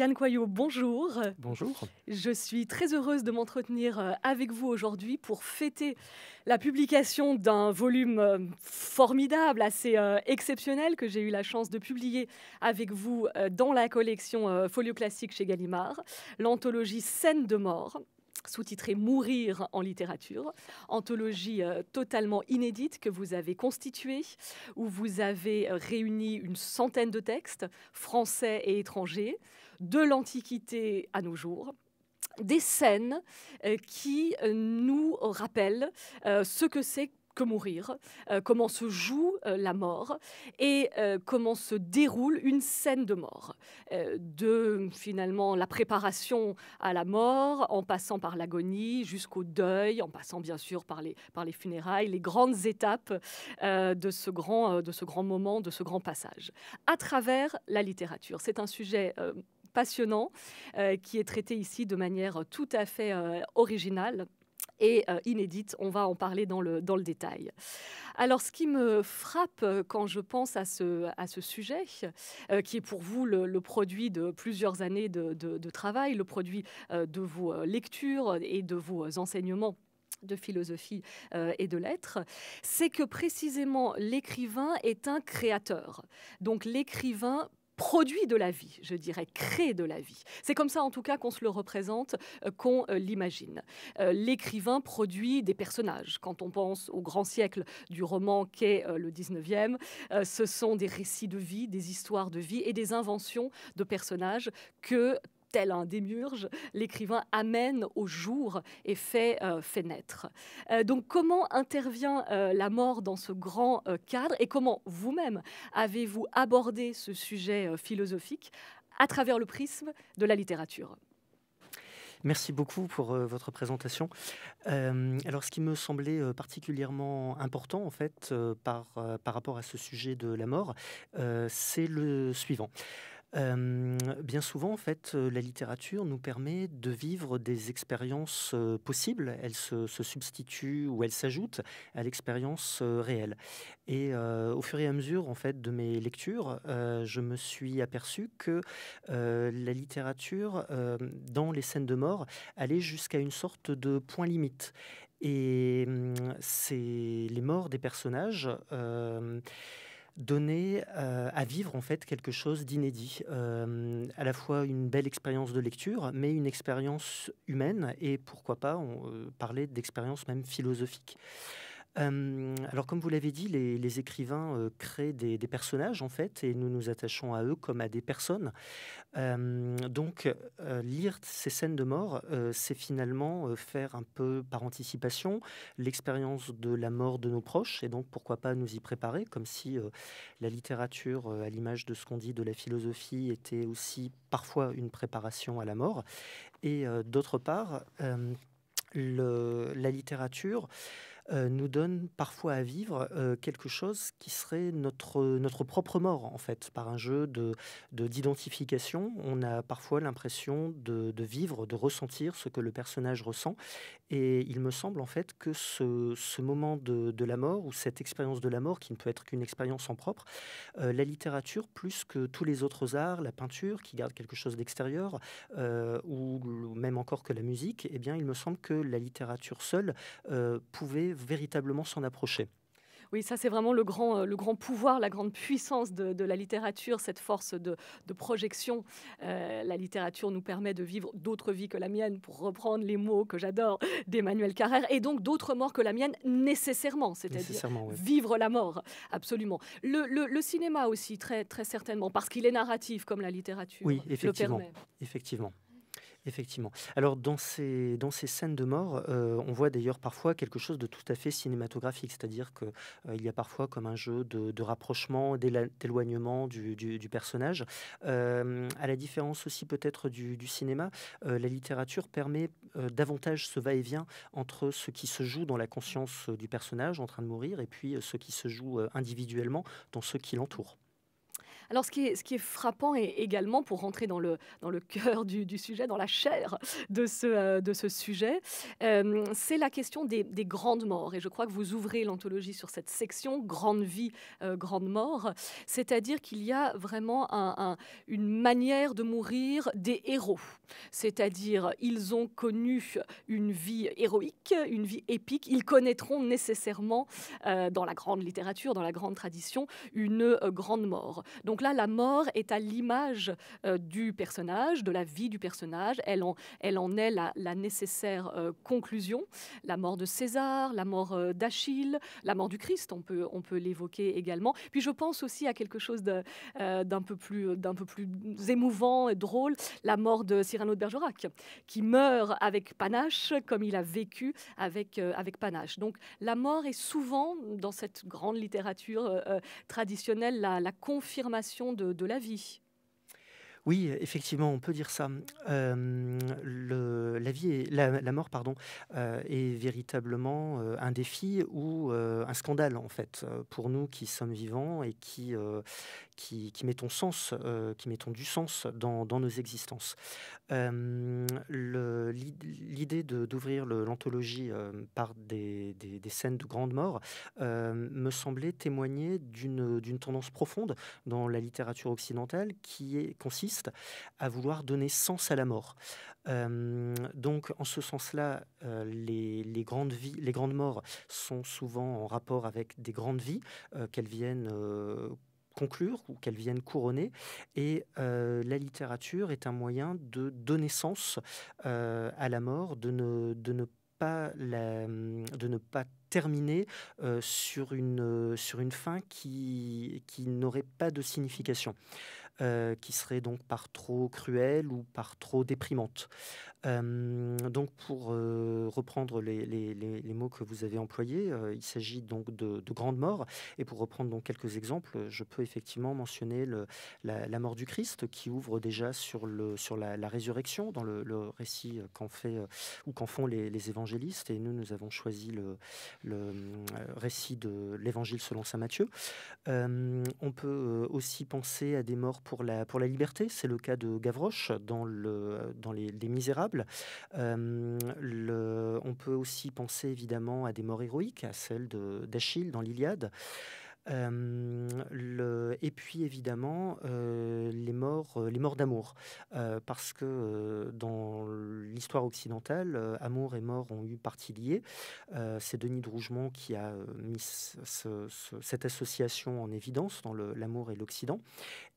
Yann Coyot, bonjour. Bonjour. Je suis très heureuse de m'entretenir euh, avec vous aujourd'hui pour fêter la publication d'un volume euh, formidable, assez euh, exceptionnel, que j'ai eu la chance de publier avec vous dans la collection Folio Classique chez Gallimard, l'anthologie Scène de mort, sous sous-titrée « Mourir en littérature, anthologie totalement inédite que vous avez constituée, où vous avez réuni une centaine de textes, français et étrangers, de l'Antiquité à nos jours des scènes euh, qui euh, nous rappellent euh, ce que c'est que mourir, comment se joue la mort et comment se déroule une scène de mort. de finalement la préparation à la mort, en passant par l'agonie jusqu'au deuil, en passant bien sûr par les, funérailles, les grandes étapes de ce grand moment, de ce grand passage, à travers la littérature. C'est un sujet passionnant, euh, qui est traité ici de manière tout à fait euh, originale et euh, inédite. On va en parler dans le, dans le détail. Alors, ce qui me frappe quand je pense à ce, à ce sujet, qui est pour vous le, produit de plusieurs années de, travail, le produit de vos lectures et de vos enseignements de philosophie et de lettres, c'est que précisément l'écrivain est un créateur. Donc l'écrivain produit de la vie, je dirais, crée de la vie. C'est comme ça en tout cas qu'on se le représente, euh, qu'on euh, l'imagine. Euh, l'écrivain produit des personnages. Quand on pense au grand siècle du roman qu'est le 19e, ce sont des récits de vie, des histoires de vie et des inventions de personnages que tel un démiurge, l'écrivain amène au jour et fait, euh, naître. Euh, donc comment intervient euh, la mort dans ce grand cadre et comment vous-même avez-vous abordé ce sujet philosophique à travers le prisme de la littérature Merci beaucoup pour votre présentation. alors, ce qui me semblait particulièrement important, en fait, par rapport à ce sujet de la mort, c'est le suivant bien souvent, en fait, la littérature nous permet de vivre des expériences possibles. Elle se, substitue ou elle s'ajoute à l'expérience réelle. Et au fur et à mesure, en fait, de mes lectures, je me suis aperçu que la littérature, dans les scènes de mort, allait jusqu'à une sorte de point limite. Et mmh, c'est les morts des personnages donner euh, à vivre en fait quelque chose d'inédit, euh, à la fois une belle expérience de lecture, mais une expérience humaine et pourquoi pas on, parlait euh, parler d'expérience même philosophique alors, comme vous l'avez dit, les, écrivains euh, créent des, personnages, en fait, et nous nous attachons à eux comme à des personnes. donc, euh, lire ces scènes de mort, euh, c'est finalement faire un peu par anticipation l'expérience de la mort de nos proches, et donc pourquoi pas nous y préparer, comme si la littérature, à l'image de ce qu'on dit de la philosophie, était aussi parfois une préparation à la mort. Et d'autre part, la littérature euh, nous donne parfois à vivre euh, quelque chose qui serait notre, notre propre mort, en fait, par un jeu de, d'identification. On a parfois l'impression de, vivre, de ressentir ce que le personnage ressent. Et il me semble, en fait, que ce, moment de, la mort, ou cette expérience de la mort, qui ne peut être qu'une expérience en propre, euh, la littérature, plus que tous les autres arts, la peinture, qui garde quelque chose d'extérieur, ou même encore que la musique, eh bien, il me semble que la littérature seule pouvait véritablement s'en approcher. Oui, ça c'est vraiment le grand, euh, le grand pouvoir, la grande puissance de, la littérature, cette force de, projection. Euh, la littérature nous permet de vivre d'autres vies que la mienne, pour reprendre les mots que j'adore d'Emmanuel Carrère, et donc d'autres morts que la mienne nécessairement, c'est-à-dire vivre la mort, absolument. Le, cinéma aussi, très, très certainement, parce qu'il est narratif comme la littérature. Oui, effectivement. effectivement. Effectivement. Alors dans ces, dans ces scènes de mort, euh, on voit d'ailleurs parfois quelque chose de tout à fait cinématographique, c'est-à-dire qu'il euh, y a parfois comme un jeu de, rapprochement, d'éloignement du, personnage. Euh, à la différence aussi peut-être du, du, cinéma, la littérature permet davantage ce va-et-vient entre ce qui se joue dans la conscience du personnage en train de mourir et puis ce qui se joue individuellement dans ceux qui l'entourent. Alors, ce qui est, est frappant et également pour rentrer dans le, dans le cœur du, sujet, dans la chair de ce, euh, de ce sujet, euh, c'est la question des, grandes morts. Et je crois que vous ouvrez l'anthologie sur cette section, grande vie, euh, grande mort. C'est-à-dire qu'il y a vraiment un, une manière de mourir des héros. C'est-à-dire, ils ont connu une vie héroïque, une vie épique. Ils connaîtront nécessairement, dans la grande littérature, dans la grande tradition, une grande mort. Donc, là, la mort est à l'image euh, du personnage, de la vie du personnage. Elle en, elle en est la, nécessaire euh, conclusion. La mort de César, la mort euh, d'Achille, la mort du Christ, on peut, on peut l'évoquer également. Puis je pense aussi à quelque chose d'un peu, plus, peu plus émouvant et drôle, la mort de Cyrano de Bergerac, qui meurt avec panache, comme il a vécu avec, avec panache. Donc la mort est souvent, dans cette grande littérature traditionnelle, la confirmation de, la vie. Oui, effectivement, on peut dire ça. Euh, le, la, vie et la, mort pardon, euh, est véritablement euh, un défi ou un scandale, en fait, pour nous qui sommes vivants et qui, qui, qui mettons sens, euh, qui mettons du sens dans, dans nos existences. Euh, L'idée d'ouvrir l'anthologie euh, par des, des, scènes de grande mort euh, me semblait témoigner d'une tendance profonde dans la littérature occidentale qui consiste à vouloir donner sens à la mort. donc, en ce sens-là, les, les, grandes vies, les grandes morts sont souvent en rapport avec des grandes vies, qu'elles viennent conclure ou qu'elle vienne couronner. Et euh, la littérature est un moyen de donner sens euh, à la mort, de ne, pas de ne pas terminer euh, sur, une, sur une fin qui n'aurait pas de signification. Euh, qui serait donc par trop cruelle ou par trop déprimante. Euh, donc pour euh, reprendre les, mots que vous avez employés, il s'agit donc de, grandes morts. Et pour reprendre donc quelques exemples, je peux effectivement mentionner la, mort du Christ qui ouvre déjà sur, le, sur la, résurrection dans le, récit qu'en fait ou font les, évangélistes. Et nous, nous avons choisi le, le récit de l'évangile selon saint Matthieu. on peut aussi penser à des morts pour la, liberté. C'est le cas de Gavroche dans, le, dans les, Misérables. Euh, on peut aussi penser évidemment à des morts héroïques, à celle d'Achille dans l'Iliade le, et puis évidemment les morts, les morts d'amour, parce que dans l'histoire occidentale, amour et mort ont eu partie liée. C'est Denis de Rougemont qui a mis cette association en évidence dans l'amour et l'Occident.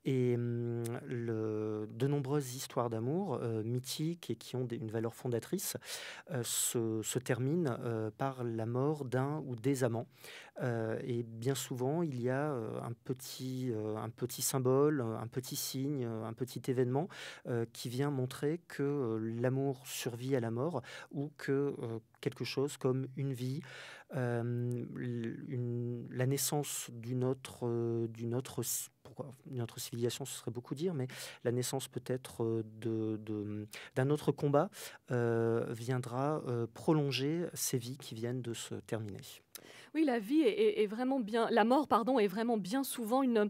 Et le, de nombreuses histoires d'amour mythiques et qui ont une valeur fondatrice se, se terminent par la mort d'un ou des amants. Euh, et bien souvent, il y a euh, euh, un petit, symbole, un petit signe, un petit événement qui vient montrer que l'amour survit à la mort ou que quelque chose comme une vie, la naissance d'une autre, civilisation, ce serait beaucoup dire, mais la naissance peut-être d'un autre combat viendra prolonger ces vies qui viennent de se terminer. Oui, la vie est, vraiment bien, la mort, pardon, est vraiment bien souvent une euh,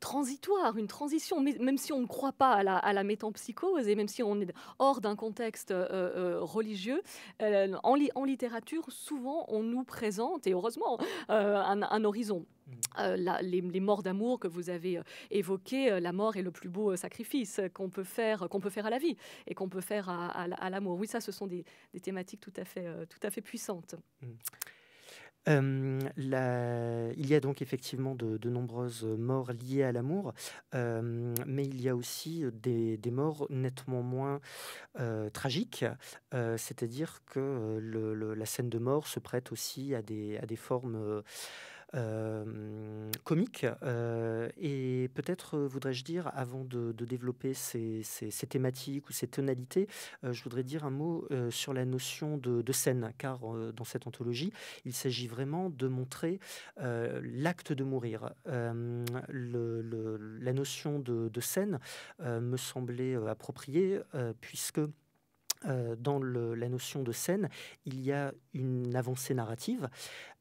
transitoire, une transition, même si on ne croit pas à la, à métampsychose et même si on est hors d'un contexte euh, euh, religieux, en, littérature, souvent on nous présente, et heureusement, un, horizon. Mm. les, morts d'amour que vous avez évoquées, la mort est le plus beau sacrifice qu'on peut faire, peut faire à la vie et qu'on peut faire à, l'amour. Oui, ça, ce sont des, thématiques tout à fait, tout à fait puissantes. Mm. Il y a donc effectivement de, nombreuses morts liées à l'amour, mais il y a aussi des, morts nettement moins tragiques, c'est-à-dire que la scène de mort se prête aussi à des, à des formes euh, comique. Euh, et peut-être euh, voudrais-je dire, avant de, développer ces, thématiques ou ces tonalités, je voudrais dire un mot sur la notion de, scène, car dans cette anthologie, il s'agit vraiment de montrer l'acte de mourir. la notion de scène me semblait appropriée, puisque... Euh, dans la notion de scène, il y a une avancée narrative,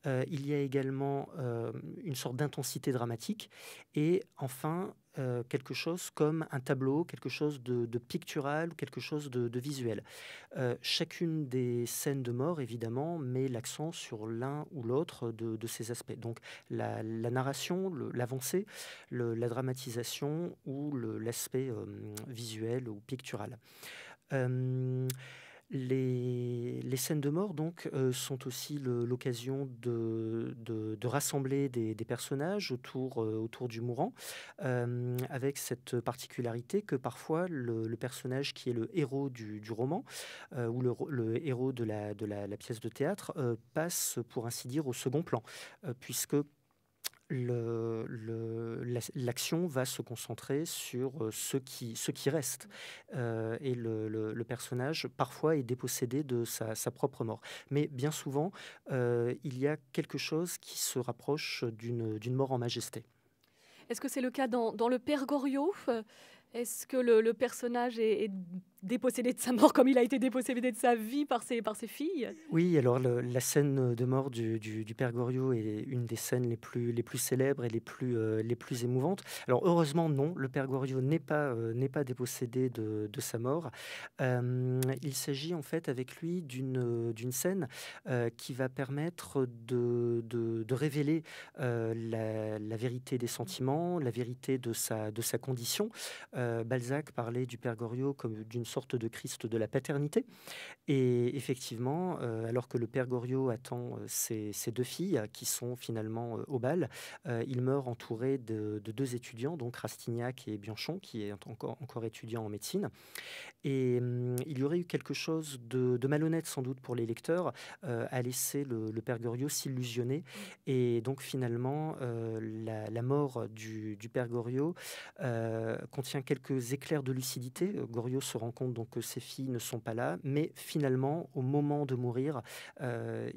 euh, il y a également euh, une sorte d'intensité dramatique, et enfin quelque chose comme un tableau, quelque chose de, de pictural, quelque chose de, visuel. chacune des scènes de mort, évidemment, met l'accent sur l'un ou l'autre de, ces aspects. Donc la narration, l'avancée, la dramatisation ou l'aspect visuel ou pictural. Euh, les, scènes de mort donc euh, sont aussi l'occasion de, rassembler des, personnages euh, autour, du mourant, avec cette particularité que parfois le, personnage qui est le héros du, roman ou le, héros de la, la pièce de théâtre passe pour ainsi dire au second plan, puisque l'action le, va se concentrer sur euh, ce qui, ce qui reste. Euh, et le, personnage, parfois, est dépossédé de sa, propre mort. Mais bien souvent, euh, il y a quelque chose qui se rapproche d'une mort en majesté. Est-ce que c'est le cas dans, le Père Goriot Est-ce que le, personnage est, est dépossédé de sa mort comme il a été dépossédé de sa vie par ses, par ses filles. Oui, alors la scène de mort du, père Goriot est une des scènes les plus, les plus célèbres et les plus, euh, les plus émouvantes. Alors heureusement, non, le père Goriot n'est pas, euh, pas dépossédé de, sa mort. Euh, il s'agit en fait avec lui d'une, d'une scène qui va permettre de, révéler la, vérité des sentiments, la vérité de sa, de sa condition. Balzac parlait du père Goriot comme d'une sorte de Christ de la paternité. Et effectivement, euh, alors que le père Goriot attend euh, ses, deux filles, euh, qui sont finalement au bal, il meurt entouré de, deux étudiants, donc Rastignac et Bianchon, qui est encore, encore étudiant en médecine. Et hum, il y aurait eu quelque chose de, malhonnête, sans doute, pour les lecteurs, à laisser le, père Goriot s'illusionner. Et donc, finalement, la, mort du, du père Goriot contient quelques éclairs de lucidité. Goriot se rend compte donc que ses filles ne sont pas là, mais finalement, au moment de mourir, euh, euh,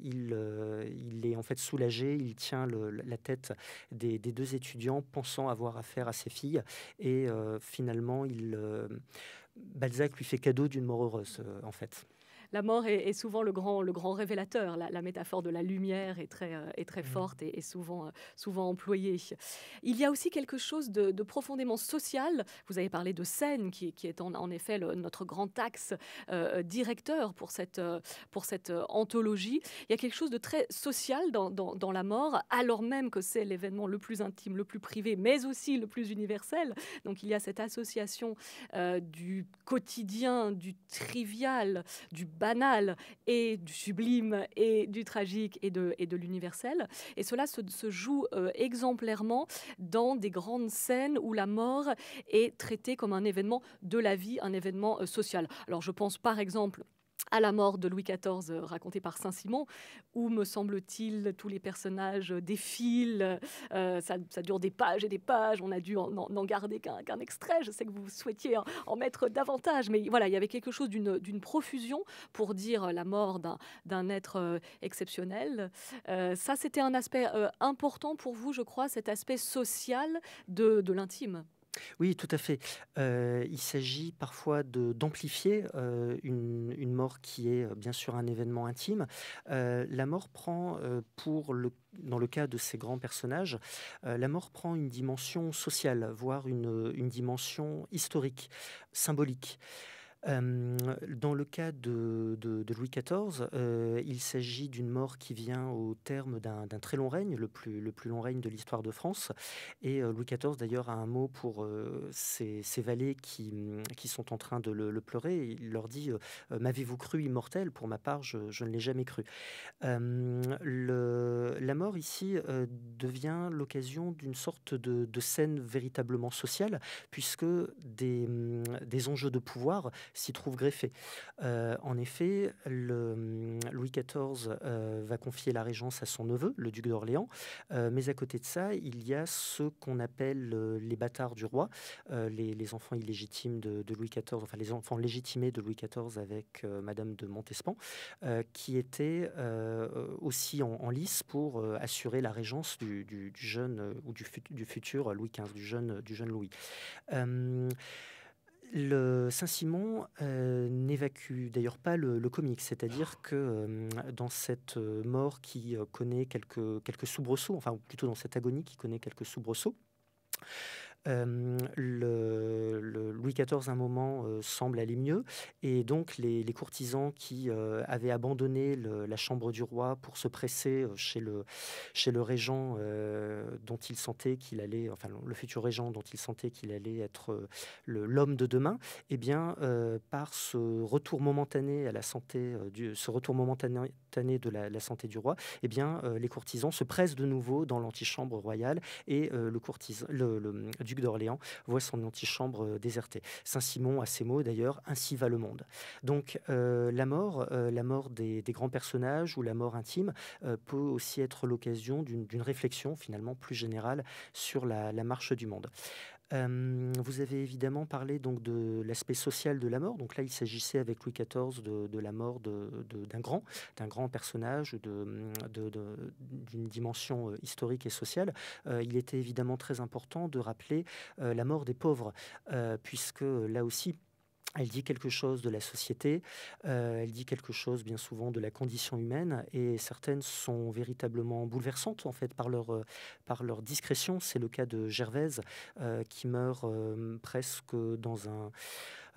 il, est en fait soulagé, il tient la tête des, des, deux étudiants pensant avoir affaire à ses filles, et euh, finalement, il, Balzac lui fait cadeau d'une mort heureuse, en fait la mort est, souvent le grand, le grand révélateur. La, métaphore de la lumière est très, euh, est très mm. forte et, souvent, euh, souvent employée. Il y a aussi quelque chose de, profondément social. Vous avez parlé de scène, qui, est en, effet notre grand axe euh, directeur pour cette, pour cette anthologie. Il y a quelque chose de très social dans, la mort, alors même que c'est l'événement le plus intime, le plus privé, mais aussi le plus universel. Donc il y a cette association du quotidien, du trivial, du banal et du sublime et du tragique et de, et de l'universel. Et cela se, joue euh, exemplairement dans des grandes scènes où la mort est traitée comme un événement de la vie, un événement euh, social. Alors je pense par exemple à la mort de Louis XIV euh, racontée par Saint-Simon, où, me semble-t-il, tous les personnages euh, défilent, euh, ça, dure des pages et des pages, on a dû n'en garder qu'un extrait, je sais que vous souhaitiez en, mettre davantage, mais voilà, il y avait quelque chose d'une profusion pour dire la mort d'un être exceptionnel. ça, c'était un aspect important pour vous, je crois, cet aspect social de l'intime. Oui, tout à fait. Euh, il s'agit parfois d'amplifier euh, une, mort qui est euh, bien sûr un événement intime. la mort prend, pour le, dans le cas de ces grands personnages, la mort prend une dimension sociale, voire une dimension historique, symbolique dans le cas de, Louis XIV, euh, il s'agit d'une mort qui vient au terme d'un très long règne, le plus, le plus long règne de l'histoire de France. Et euh, Louis XIV, d'ailleurs, a un mot pour euh, ses, valets qui, mm, qui, sont en train de le, pleurer. Il leur dit M'avez-vous cru immortel Pour ma part, je, ne l'ai jamais cru. la mort ici devient l'occasion d'une sorte de, scène véritablement sociale, puisque des, mm, des enjeux de pouvoir s'y trouve greffé. Euh, en effet, hum, Louis XIV euh, va confier la régence à son neveu, le duc d'Orléans, euh, mais à côté de ça, il y a ce qu'on appelle les bâtards du roi, les, enfants illégitimes de, Louis XIV, enfin les enfants légitimés de Louis XIV avec Madame de Montespan, qui étaient aussi en, lice pour assurer la régence du, jeune ou du, futur Louis XV, du jeune Louis le Saint-Simon euh, n'évacue d'ailleurs pas le, comique, c'est-à-dire ah. que euh, dans cette euh, mort qui connaît quelques, quelques soubresauts, enfin plutôt dans cette agonie qui connaît quelques soubresauts, le, Louis XIV, un moment, semble aller mieux. Et donc, les, courtisans qui avaient abandonné la chambre du roi pour se presser chez le, chez le régent dont il sentait qu'il allait, enfin, le futur régent dont il sentait qu'il allait être l'homme de demain, et eh bien, par ce retour momentané à la santé, ce retour momentané de la, santé du roi, et eh bien, les courtisans se pressent de nouveau dans l'antichambre royale et le courtisan, du d'Orléans, voit son antichambre euh, désertée. Saint-Simon, a ces mots d'ailleurs, ainsi va le monde. Donc euh, la mort, euh, la mort des, grands personnages ou la mort intime peut aussi être l'occasion d'une réflexion finalement plus générale sur la marche du monde. Euh, vous avez évidemment parlé donc de l'aspect social de la mort. Donc là, il s'agissait avec Louis XIV de, la mort d'un grand, d'un grand personnage d'une dimension euh, historique et sociale. Euh, il était évidemment très important de rappeler la mort des pauvres, puisque là aussi, elle dit quelque chose de la société, euh, elle dit quelque chose bien souvent de la condition humaine, et certaines sont véritablement bouleversantes en fait par leur, euh, par leur discrétion. C'est le cas de Gervaise euh, qui meurt presque dans un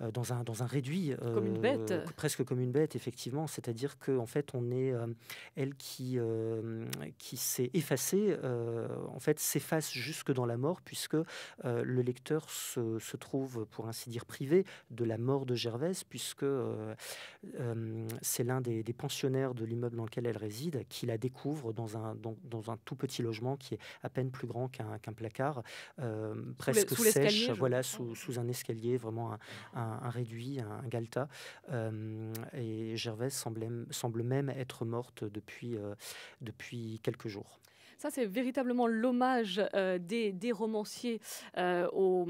euh, dans, un, dans un réduit. Euh, comme une bête. Presque comme une bête, effectivement. C'est-à-dire que en fait, on est euh, elle qui, qui s'est effacée, en fait, s'efface jusque dans la mort, puisque le lecteur se, se, trouve, pour ainsi dire, privé de la mort de Gervaise, puisque c'est l'un des, pensionnaires de l'immeuble dans lequel elle réside qui la découvre dans un, dans, un tout petit logement qui est à peine plus grand qu'un placard, presque sèche, voilà, sous, sous, un escalier, vraiment un, un, réduit, un, galta. Euh, et Gervaise semble même être morte depuis, euh, depuis quelques jours. Ça, c'est véritablement l'hommage euh, des, romanciers euh, aux,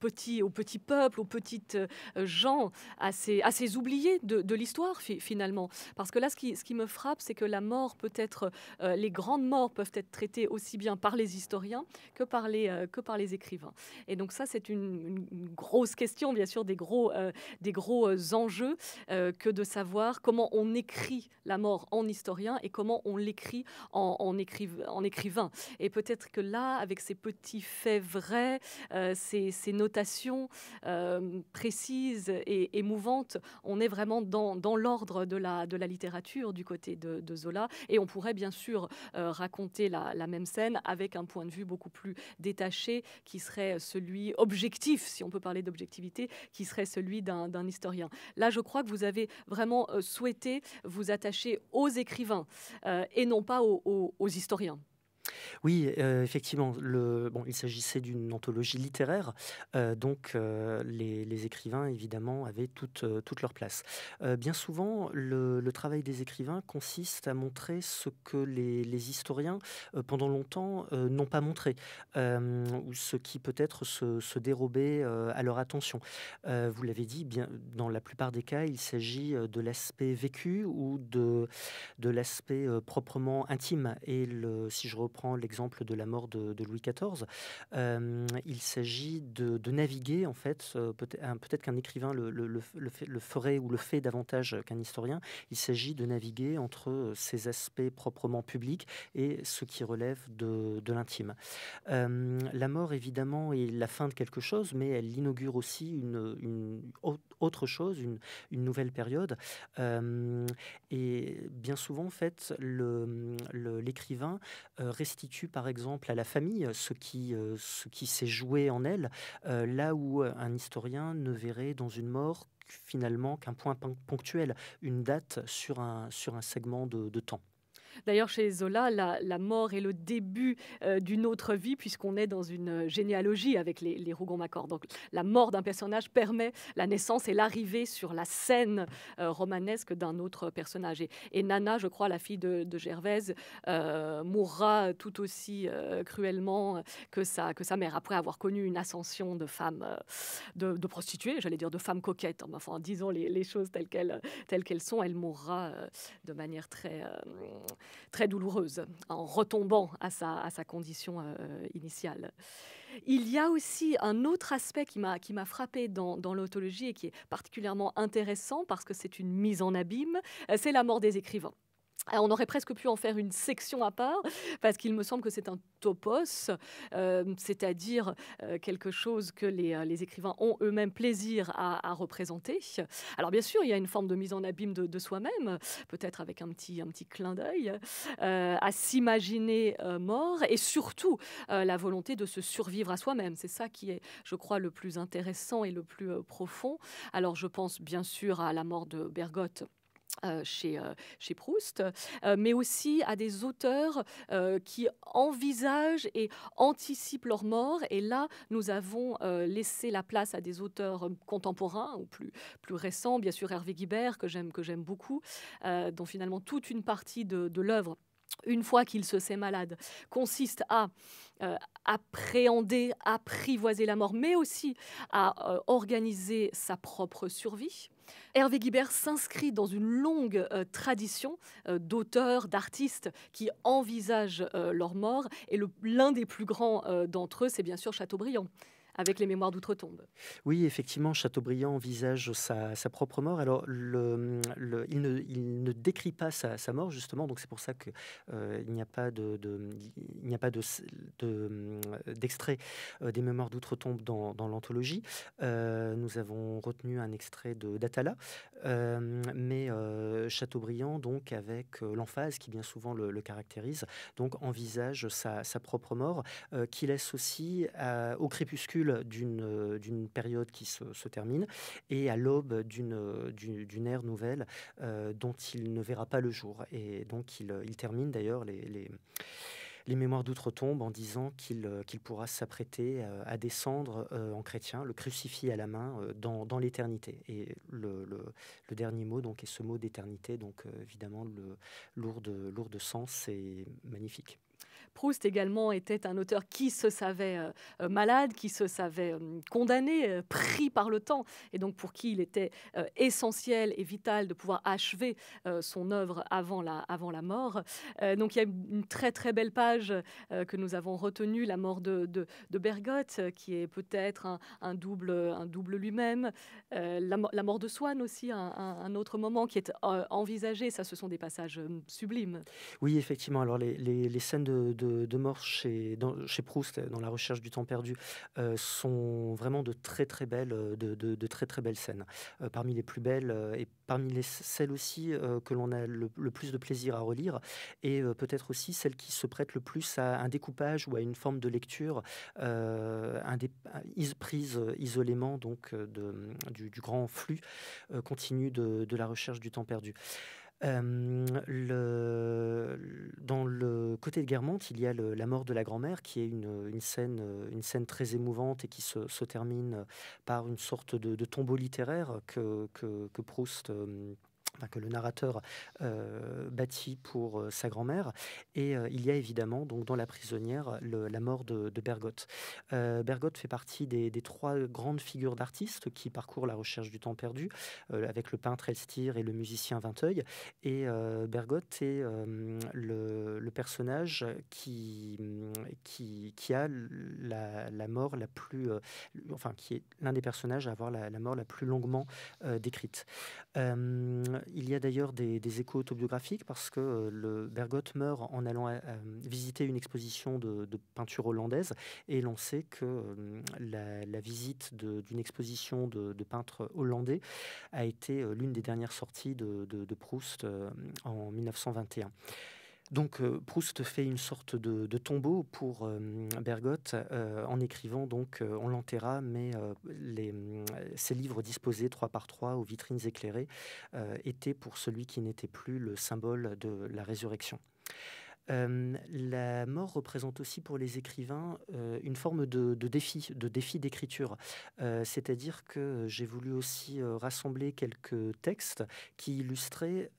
petits, aux petits peuples, aux petites euh, gens, à ces, oubliés de, l'histoire, finalement. Parce que là, ce qui, me frappe, c'est que la mort peut être, les grandes morts peuvent être traitées aussi bien par les historiens que par les, que par les écrivains. Et donc ça, c'est une, grosse question, bien sûr, des gros, des gros enjeux que de savoir comment on écrit la mort en historien et comment on l'écrit en, écrivain en écrivain. Et peut-être que là, avec ces petits faits vrais, euh, ces, notations euh, précises et émouvantes, on est vraiment dans, l'ordre de la, littérature du côté de, Zola. Et on pourrait bien sûr euh, raconter la, même scène avec un point de vue beaucoup plus détaché qui serait celui objectif, si on peut parler d'objectivité, qui serait celui d'un historien. Là, je crois que vous avez vraiment souhaité vous attacher aux écrivains et non pas aux historiens. Oui, euh, effectivement. il s'agissait d'une anthologie littéraire, euh, donc euh, les, écrivains, évidemment, avaient toute, leur place. bien souvent, le, travail des écrivains consiste à montrer ce que les, historiens, pendant longtemps, n'ont pas montré, ou ce qui peut-être se, dérobait à leur attention. vous l'avez dit, bien, dans la plupart des cas, il s'agit de l'aspect vécu ou de, l'aspect proprement intime. Et si je reprends l'exemple de la mort de, Louis XIV, euh, il s'agit de, naviguer, en fait, euh, peut-être qu'un écrivain le, ferait ou le fait davantage qu'un historien, il s'agit de naviguer entre ces aspects proprement publics et ce qui relève de, l'intime. Euh, la mort, évidemment, est la fin de quelque chose, mais elle inaugure aussi une, autre chose, une, nouvelle période. et bien souvent, en fait, l'écrivain reste par exemple à la famille euh, euh, ce qui, s'est joué en elle, euh, là où un historien ne verrait dans une mort finalement qu'un point ponctuel, une date sur un, segment de temps. D'ailleurs, chez Zola, la, mort est le début euh, d'une autre vie, puisqu'on est dans une euh, généalogie avec les, rougon macquart Donc, la mort d'un personnage permet la naissance et l'arrivée sur la scène euh, romanesque d'un autre personnage. Et, Nana, je crois, la fille de, Gervaise, mourra tout aussi cruellement que sa, que sa mère, après avoir connu une ascension de femme, de, de prostituée, j'allais dire de femme coquette, enfin, disons les, choses telles qu'elles sont, elle mourra de manière très très douloureuse hein, en retombant à sa, condition euh, initiale. Il y a aussi un autre aspect qui m'a frappé dans, dans l'autologie et qui est particulièrement intéressant parce que c'est une mise en abîme, euh, c'est la mort des écrivains. Ah, on aurait presque pu en faire une section à part, parce qu'il me semble que c'est un topos, euh, c'est-à-dire euh, quelque chose que euh, les, écrivains ont eux-mêmes plaisir à, représenter. Alors bien sûr, il y a une forme de mise en abîme de, soi-même, peut-être avec un petit, clin d'œil, à s'imaginer mort, et surtout la volonté de se survivre à soi-même. C'est ça qui est, je crois, le plus intéressant et le plus profond. Alors je pense bien sûr à la mort de Bergotte euh, chez, euh, chez Proust, euh, mais aussi à des auteurs qui envisagent et anticipent leur mort. Et là, nous avons laissé la place à des auteurs contemporains ou plus, plus récents, bien sûr Hervé Guibert, que j'aime beaucoup, dont finalement toute une partie de, de l'œuvre une fois qu'il se sait malade, consiste à appréhender, apprivoiser la mort, mais aussi à euh, organiser sa propre survie. Hervé Guibert s'inscrit dans une longue euh, tradition euh, d'auteurs, d'artistes qui envisagent leur mort, et l'un des plus grands d'entre eux, c'est bien sûr Chateaubriand avec les mémoires d'outre-tombe. Oui, effectivement, Chateaubriand envisage sa, propre mort. Alors, le, il, ne, décrit pas sa, mort, justement, donc c'est pour ça qu'il euh, n'y a pas de, il n'y a pas d'extrait de, d'extrait euh, des mémoires d'outre-tombe dans, l'anthologie. Euh, nous avons retenu un extrait d'Atala, euh, mais Chateaubriand, donc, avec l'emphase qui bien souvent le, caractérise, donc envisage sa, propre mort, qui laisse aussi au crépuscule euh, d'une période qui se, termine et à l'aube d'une euh, ère nouvelle euh, dont il ne verra pas le jour. Et donc il, termine d'ailleurs les, mémoires d'outre-tombe en disant qu'il pourra s'apprêter à descendre en chrétien, le crucifié à la main dans, l'éternité. Et le, dernier mot donc est ce mot d'éternité, donc évidemment le lourd, lourd sens est magnifique. Proust également était un auteur qui se savait euh, euh, malade, qui se savait euh, condamné, pris par le temps, et donc pour qui il était essentiel et vital de pouvoir achever son œuvre avant la, avant la mort. donc il y a une très très belle page que nous avons retenue, la mort de, Bergotte, qui est peut-être un, double, un double lui-même. La, mort de Swann aussi, un, autre moment qui est envisagé. Ça, ce sont des passages sublimes. Oui, effectivement. Alors les scènes de, de, de chez, Proust, dans La recherche du temps perdu, euh, sont vraiment de très très belles, euh, de, très très belles scènes. Euh, parmi les plus belles et parmi les, celles aussi que l'on a le, plus de plaisir à relire et peut-être aussi celles qui se prêtent le plus à un découpage ou à une forme de lecture un prise isolément donc du, grand flux continu de la recherche du temps perdu dans le côté de Guermantes, il y a la mort de la grand-mère, qui est une, scène, très émouvante et qui se, termine par une sorte de, tombeau littéraire que Proust que le narrateur euh, bâtit pour euh, sa grand-mère. Et euh, il y a évidemment, donc, dans La prisonnière, la mort de, Bergotte. Bergotte fait partie des, trois grandes figures d'artistes qui parcourent la recherche du temps perdu, avec le peintre Elstir et le musicien Vinteuil. Et Bergotte est le, personnage qui, qui, a la, mort la plus. enfin, qui est l'un des personnages à avoir la, la mort la plus longuement décrite il y a d'ailleurs des, échos autobiographiques parce que euh, le Bergotte meurt en allant euh, euh, visiter une exposition de, peinture hollandaise et l'on sait que la, visite d'une exposition de, peintres hollandais a été l'une des dernières sorties de Proust en 1921. Donc euh, Proust fait une sorte de, tombeau pour euh, Bergotte euh, en écrivant donc on l'enterra, mais ses livres disposés trois par trois aux vitrines éclairées étaient pour celui qui n'était plus le symbole de la résurrection. Euh, la mort représente aussi pour les écrivains euh, une forme de, défi, de défi d'écriture. Euh, c'est-à-dire que j'ai voulu aussi rassembler quelques textes qui illustraient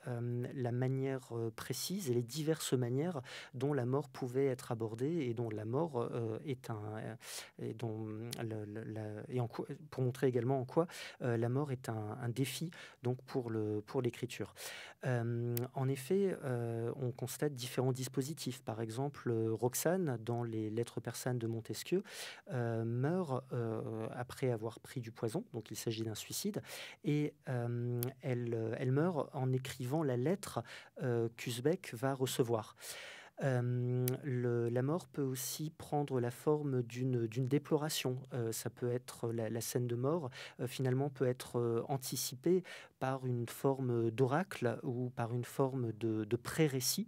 la manière précise et les diverses manières dont la mort pouvait être abordée et dont la mort est un et dont et pour montrer également en quoi la mort est un, défi donc pour le pour l'écriture. en effet, on constate différents dispositifs positif, Par exemple, euh, Roxane, dans les Lettres persanes de Montesquieu, euh, meurt euh, après avoir pris du poison, donc il s'agit d'un suicide, et elle, elle meurt en écrivant la lettre qu'Uzbek va recevoir la mort peut aussi prendre la forme d'une déploration. ça peut être la, scène de mort, finalement, peut être anticipée par une forme d'oracle ou par une forme de, pré-récit.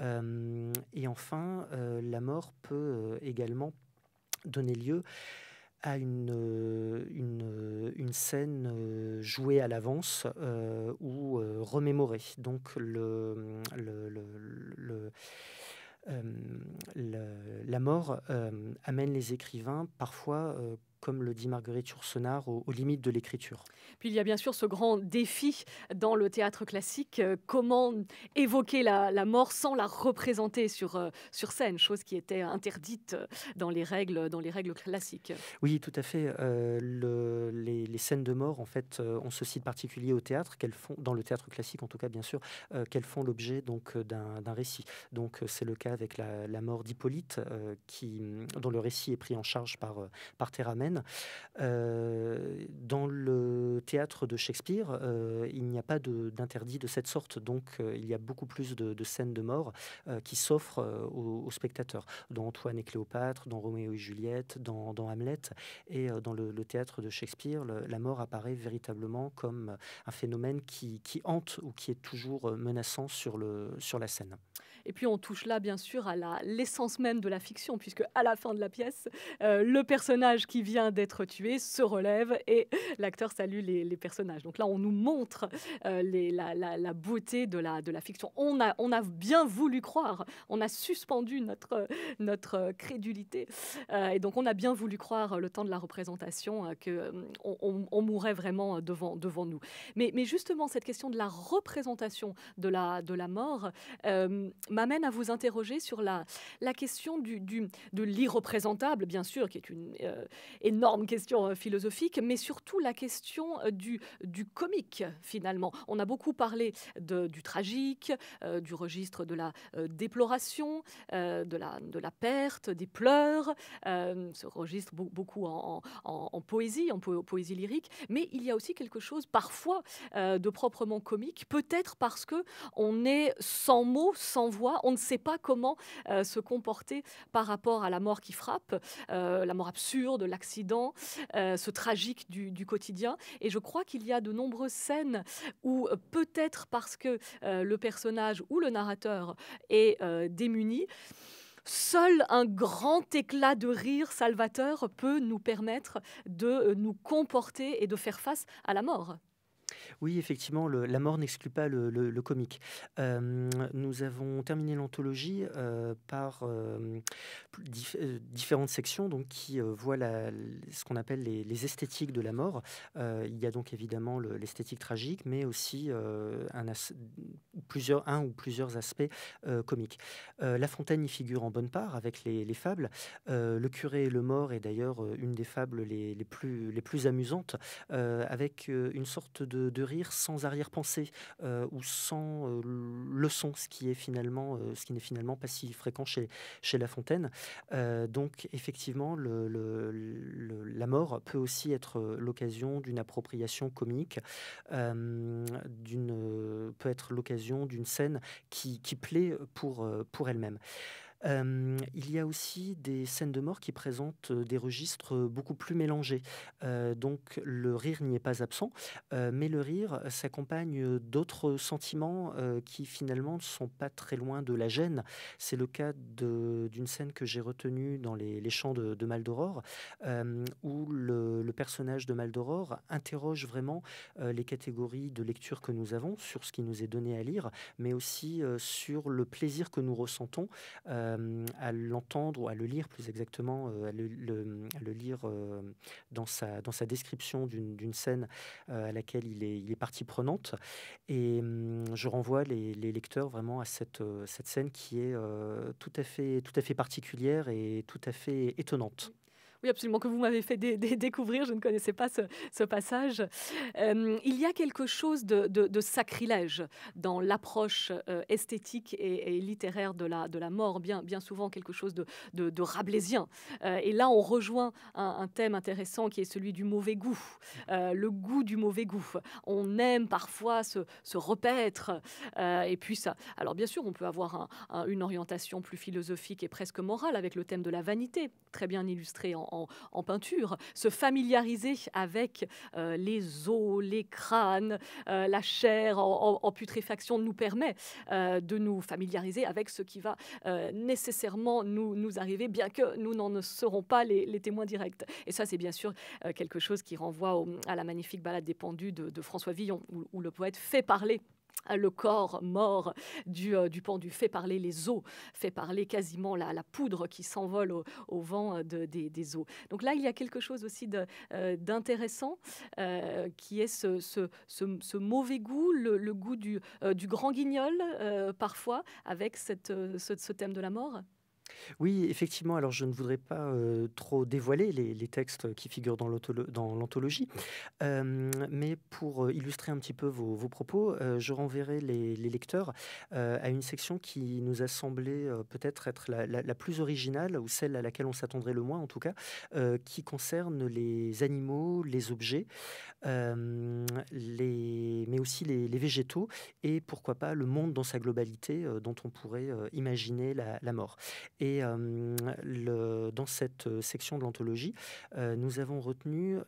et enfin, la mort peut également donner lieu à une, scène jouée à l'avance ou remémorée. Donc le euh, la mort euh, amène les écrivains parfois euh, comme le dit Marguerite Yourcenar, aux, limites de l'écriture. Puis il y a bien sûr ce grand défi dans le théâtre classique, euh, comment évoquer la, mort sans la représenter sur, euh, scène, chose qui était interdite euh, dans les règles, classiques. Oui, tout à fait. les, scènes de mort, en fait, on se cite particulier au théâtre, qu'elles font, dans le théâtre classique en tout cas, bien sûr, qu'elles font l'objet donc d'un, récit. Donc c'est le cas avec la, mort d'Hippolyte, qui, dont le récit est pris en charge par Théramène. Euh, dans le théâtre de Shakespeare, euh, il n'y a pas d'interdit de, cette sorte, donc euh, il y a beaucoup plus de, scènes de mort qui s'offrent aux, spectateurs. Dans Antoine et Cléopâtre, dans Roméo et Juliette, dans, Hamlet et dans le, théâtre de Shakespeare, la mort apparaît véritablement comme un phénomène qui, hante ou qui est toujours menaçant sur la scène. Et puis on touche là bien sûr à l'essence même de la fiction, puisque à la fin de la pièce, euh, le personnage qui vient d'être tué se relève et l'acteur salue les, personnages. Donc là, on nous montre euh, les, la, beauté de la, de la fiction. On a, on a bien voulu croire, on a suspendu notre, notre crédulité. Euh, et donc on a bien voulu croire le temps de la représentation que on, mourait vraiment devant, devant nous. Mais, mais justement, cette question de la représentation de la, de la mort m'amène à vous interroger sur la, la question du, de l'irreprésentable, bien sûr, qui est une euh, énorme question euh, philosophique, mais surtout la question euh, du, du comique, finalement. On a beaucoup parlé du tragique, du registre de la déploration, de, la, de la perte, des pleurs, ce registre beaucoup en, poésie, en poésie lyrique, mais il y a aussi quelque chose parfois de proprement comique, peut-être parce que on est sans mots, sans voix on ne sait pas comment euh, se comporter par rapport à la mort qui frappe, euh, la mort absurde, l'accident, euh, ce tragique du, quotidien. Et je crois qu'il y a de nombreuses scènes où peut-être parce que le personnage ou le narrateur est démuni, seul un grand éclat de rire salvateur peut nous permettre de nous comporter et de faire face à la mort. Oui, effectivement, la mort n'exclut pas le, comique. Euh, nous avons terminé l'anthologie euh, par euh, différentes sections donc, qui voient ce qu'on appelle les, esthétiques de la mort. il y a donc évidemment l'esthétique tragique, mais aussi un, plusieurs, un ou plusieurs aspects comiques. la Fontaine y figure en bonne part avec les, fables. le curé et le mort est d'ailleurs une des fables les, plus, les plus amusantes, avec une sorte de de rire sans arrière-pensée euh, ou sans euh, leçon, ce qui est finalement, euh, ce qui n'est finalement pas si fréquent chez, chez La Fontaine. donc effectivement, la mort peut aussi être l'occasion d'une appropriation comique, d'une peut être l'occasion d'une scène qui, qui plaît pour, pour elle-même il y a aussi des scènes de mort qui présentent des registres beaucoup plus mélangés. donc le rire n'y est pas absent, mais le rire s'accompagne d'autres sentiments qui finalement ne sont pas très loin de la gêne. C'est le cas d'une scène que j'ai retenue dans les, les chants de, de Maldoror, où le, personnage de Maldoror interroge vraiment les catégories de lecture que nous avons, sur ce qui nous est donné à lire, mais aussi sur le plaisir que nous ressentons. Euh, à l'entendre ou à le lire plus exactement, euh, à, le, lire euh, dans, sa, dans sa description d'une scène à laquelle il est, il est partie prenante. Et hum, je renvoie les, les, lecteurs vraiment à cette, cette scène qui est tout, à fait, tout à fait particulière et tout à fait étonnante absolument, que vous m'avez fait découvrir. Je ne connaissais pas ce, passage. Euh, il y a quelque chose de, sacrilège dans l'approche euh, esthétique et, littéraire de la, de la mort, bien, bien souvent quelque chose de, de rablaisien. Euh, et là, on rejoint un, thème intéressant qui est celui du mauvais goût, le goût du mauvais goût. On aime parfois se, repaître. et puis ça. Alors, bien sûr, on peut avoir une orientation plus philosophique et presque morale avec le thème de la vanité, très bien illustré en en, peinture, se familiariser avec euh, les os, les crânes, euh, la chair en, putréfaction nous permet euh, de nous familiariser avec ce qui va nécessairement nous, nous arriver, bien que nous n'en serons pas les, témoins directs. Et ça, c'est bien sûr quelque chose qui renvoie à la magnifique balade des pendus de, François Villon, où le poète fait parler ah, le corps mort du, pont euh, du pendu, fait parler les eaux, fait parler quasiment la, poudre qui s'envole au, vent euh, des, eaux. Donc là, il y a quelque chose aussi euh, d'intéressant qui est ce, mauvais goût, le, goût du, grand guignol parfois, avec ce thème de la mort. Oui, effectivement. Alors, je ne voudrais pas trop dévoiler les, textes qui figurent dans l'anthologie, mais pour illustrer un petit peu vos, propos, je renverrai les, lecteurs à une section qui nous a semblé peut-être être, la, plus originale, ou celle à laquelle on s'attendrait le moins en tout cas, qui concerne les animaux, les objets, mais aussi les, végétaux, et pourquoi pas le monde dans sa globalité dont on pourrait imaginer la mort. Et le, dans cette section de l'anthologie, nous avons retenu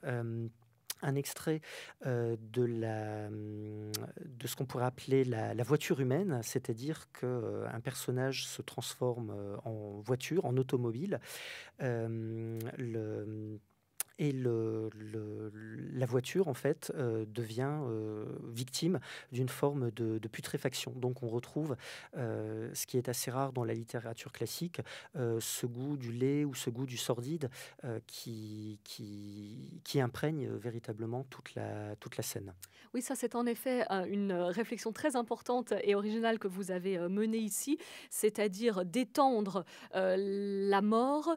un extrait de, la, de ce qu'on pourrait appeler la, voiture humaine, c'est-à-dire qu'un personnage se transforme en voiture, en automobile. Le, et le, la voiture en fait euh, devient euh, victime d'une forme de, putréfaction. Donc on retrouve, euh, ce qui est assez rare dans la littérature classique, ce goût du lait ou ce goût du sordide qui, qui, imprègne véritablement toute la, toute la scène. Oui, ça c'est en effet une réflexion très importante et originale que vous avez menée ici, c'est-à-dire d'étendre la mort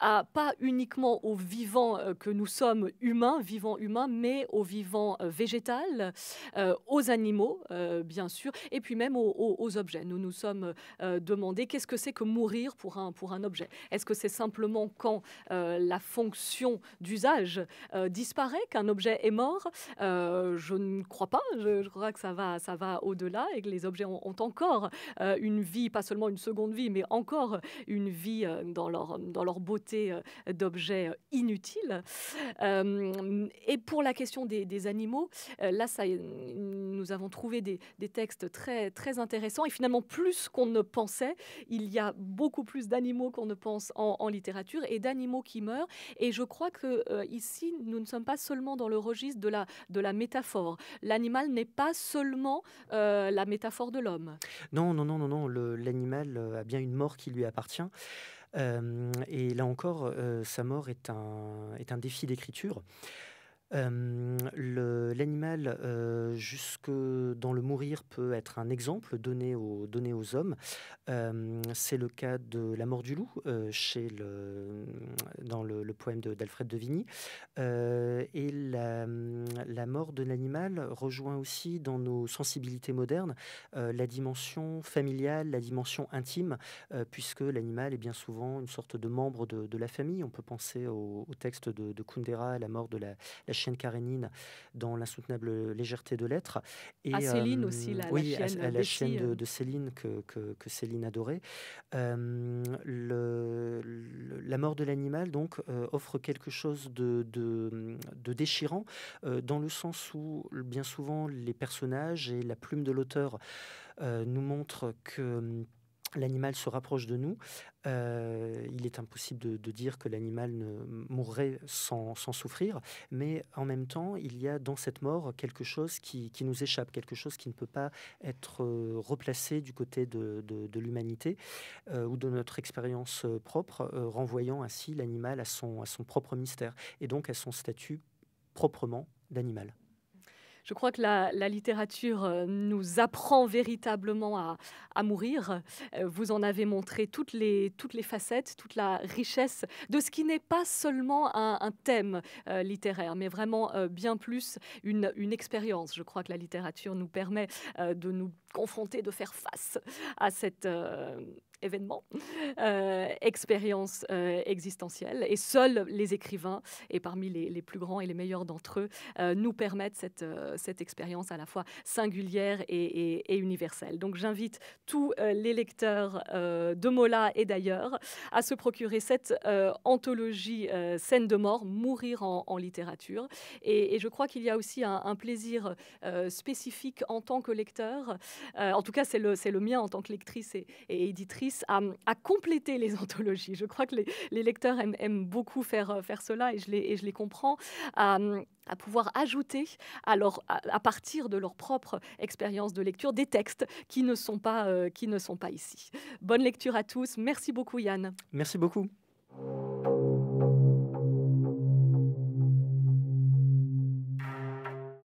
à pas uniquement aux vivants que nous sommes humains, vivants humains, mais aux vivants euh, végétales, euh, aux animaux, euh, bien sûr, et puis même aux, objets. Nous nous sommes demandé qu'est-ce que c'est que mourir pour un, pour un objet Est-ce que c'est simplement quand la fonction d'usage disparaît qu'un objet est mort Je ne crois pas. Je, crois que ça va, ça va au-delà et que les objets ont, encore une vie, pas seulement une seconde vie, mais encore une vie dans, leur, dans leur beauté d'objet inutile euh, et pour la question des, animaux, euh, là, ça, nous avons trouvé des, textes très, très intéressants et finalement plus qu'on ne pensait. Il y a beaucoup plus d'animaux qu'on ne pense en, littérature et d'animaux qui meurent. Et je crois que euh, ici, nous ne sommes pas seulement dans le registre de la, de la métaphore. L'animal n'est pas seulement la métaphore de l'homme. Non, non, non, non, non. L'animal a bien une mort qui lui appartient et là encore, euh, sa mort est un, défi d'écriture. Euh, l'animal, euh, jusque dans le mourir, peut être un exemple donné, aux aux hommes. Euh, c'est le cas de la mort du loup chez le, dans le, poème d'Alfred de, Vigny. et la, mort de l'animal rejoint aussi dans nos sensibilités modernes la dimension familiale, la dimension intime, puisque l'animal est bien souvent une sorte de membre de, la famille. On peut penser au, texte de, de Kundera, la mort de la, la chienne Karenine dans L'insoutenable légèreté de l'être. Et, à Céline euh, aussi, la, chaîne euh. de, Céline que, que, Céline adorait. Euh, le, la mort de l'animal donc offre quelque chose de, de, déchirant dans le sens où bien souvent les personnages et la plume de l'auteur nous montrent que l'animal se rapproche de nous, euh, il est impossible de, dire que l'animal ne mourrait sans, souffrir, mais en même temps, il y a dans cette mort quelque chose qui, nous échappe, quelque chose qui ne peut pas être euh, replacé du côté de, l'humanité euh, ou de notre expérience propre, renvoyant ainsi l'animal à son, à son propre mystère et donc à son statut proprement d'animal. Je crois que la, littérature euh, nous apprend véritablement à, mourir. Euh, vous en avez montré toutes les, toutes les facettes, toute la richesse de ce qui n'est pas seulement un, thème euh, littéraire, mais vraiment bien plus une, expérience. Je crois que la littérature nous permet de nous confronter, de faire face à cette événement, euh, expérience euh, existentielle. Et seuls les écrivains, et parmi les, plus grands et les meilleurs d'entre eux, euh, nous permettent cette, cette expérience à la fois singulière et, universelle. Donc j'invite tous les lecteurs de Mola et d'ailleurs à se procurer cette anthologie Scène de mort, Mourir en, littérature. Et, je crois qu'il y a aussi un, plaisir spécifique en tant que lecteur. en tout cas, c'est le, le mien en tant que lectrice et éditrice à, compléter les anthologies. Je crois que les, lecteurs aiment, beaucoup faire, euh, faire cela et je les, je les comprends. Euh, à, pouvoir ajouter à, à, partir de leur propre expérience de lecture des textes qui ne, sont pas, euh, qui ne sont pas ici. Bonne lecture à tous. Merci beaucoup Yann. Merci beaucoup.